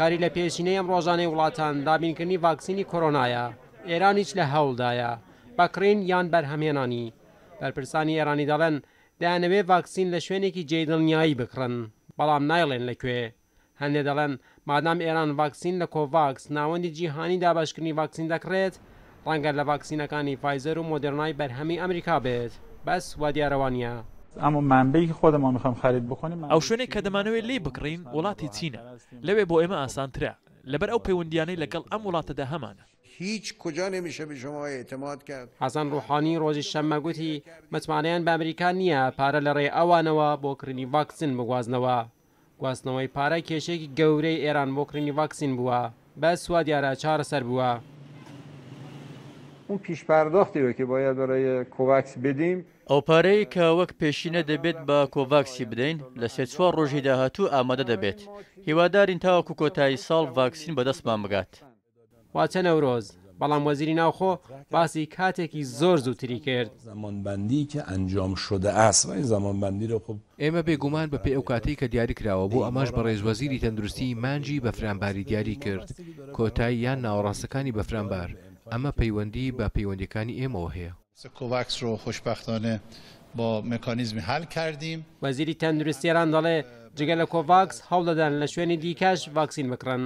کاری لە پێشینەی ئەم ڕۆژانەی وڵاتان دابینکردنی ڤاکسینی کۆرۆنایە ئێرانیش لە هەوڵدایە بەکرین یان بەرهەمێنانی بەرپرسانی ئێرانی دەڵێن دایانەوێ ڤاکسین لە شوێنێکی جێدڵنیایی بکڕن بەڵام نایڵێن لەکوێ هەندێ دەڵێن مادام ئێران ڤاکسین لە کۆڤاکس ناوەندی جیهانی دابشکردنی ڤاکسین دەکرێت ڕەنگە لە ڤاکسینەکانی فایزەر و مۆدررنای بەرهەمی ئەمریکا بێت بەس وا دیارەوانە ئەمە مانبەی خۆدەمان میخوام خارج بخۆنیم ئەو شوێنێک کە دەمانەوێت لێ بکڕین وڵاتی چینە لەوێ بۆ ئێمە ئاسانترە لەبەر ئەو پەیوەندیانەی لەگەڵ ئەم وڵاتەدا هەمانە هیچ کجا نمیشه به شما اعتماد کرد حەزان روحانی ڕۆژی شەممە گوتی متمانیان بە ئەمریکا نییە پارە لە ڕێ ئەوانەوە بۆ کردنی ڤاکسن بگوازنەوە گواستنەوەی پارە کێشێکی گەورەی ئێران بۆ کردنی ڤاکسین بووە بە سووا دیارە چارەسەر بووە اون پیشپرداختی رو که باید برای کوواکس بدیم ئەو پارەی کە وەک پێشینە دەبێت بە کۆڤاکسی بدەین لە سێ چوار ڕۆژی داهاتوو ئامادە دەبێت هیوادارین تاوەکو کۆتایی ساڵ ڤاکسین بەدەستمان بگات واچە نەورۆز بەڵام وەزیری ناوخۆ باسی کاتێکی زۆر زووتری کرد زمانبندی کە ئەنجام شدە ئاسای زمانبندی رو خوب ئێمە بێگومان بە پێ ئەو کاتی کە دیاری کراوە بۆ ئەماش بە ڕێزوەزیری تەندروستی مانجی بە فرانباری دیاری کرد کۆتایی یان ناوەڕاستەکانی بە فرانبار ئەمە پەیوەندی بە پەیوەندەکانی ئێمەوە هەیە کۆڤاکس ڕۆ خۆشببختانە بۆ مکانیزمی هەل کردیم وەزیری تەندروستێران دەڵێ جگە لە کۆڤاکس هەوڵدەدان لە شوێنی دیکەش ڤاکسین بکڕن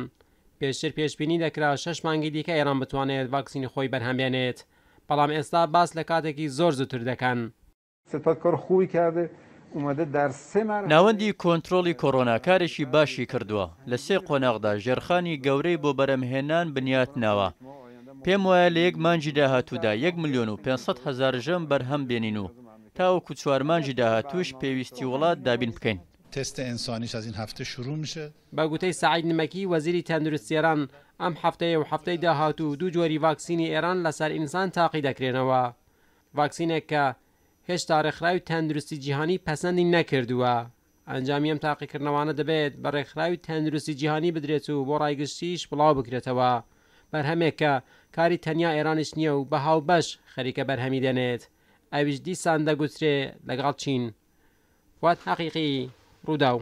پێشتر پێشببینی دەکرا شش مانگی دیکە ئێران بتوانێت ڤاکسینی خۆی بەرهەمێنێت بەڵام ئێستا باس لە کاتێکی زۆر زووتر دەکەن سپەتکەڕ خۆی کردێ ناوەندی کۆنتترۆلی کۆڕۆناکارێکی باشی کردووە لە سێ قۆناغدا ژێرخانی گەورەی بۆ بەرەمهێنان بنیات ناوە پێم وایە لە یەک مانجی داهاتوودا 1 میلیۆن و 500 هزار ژەم بەرهەم بێنین و تاوەکو چوارمانجی داهاتوش پێویستی وڵات دابین بکەین. تست انسانیش از این هفته شروع میشه با گوتەی سعید نمەکی وەزیری تەندروستێران ئەم هەفتەیە و هەفتەی داهاتوو دوو جۆری ڤاکسینی ئێران لەسەر ئینسان تاقی دەکرێنەوە ڤاکسینێک کە هێشتا ڕێکخراوی تەندروستی جیهانی پەسەندی نەکردووە ئەنجامی ئەم تاقیکردنەوەانە دەبێت بە ڕێکخراوی تەندروستی جیهانی بدرێت و بۆ ڕایگشتیش بڵاو بکرێتەوە بەرهەمێکە کاری تەنیا ئێرانش نییە و بە هاوبەش خەریکە بەرهەمی دەنێت ئەویش دیسان دەگوترێ لەگەڵ چین وات حەقیقی ڕوودا و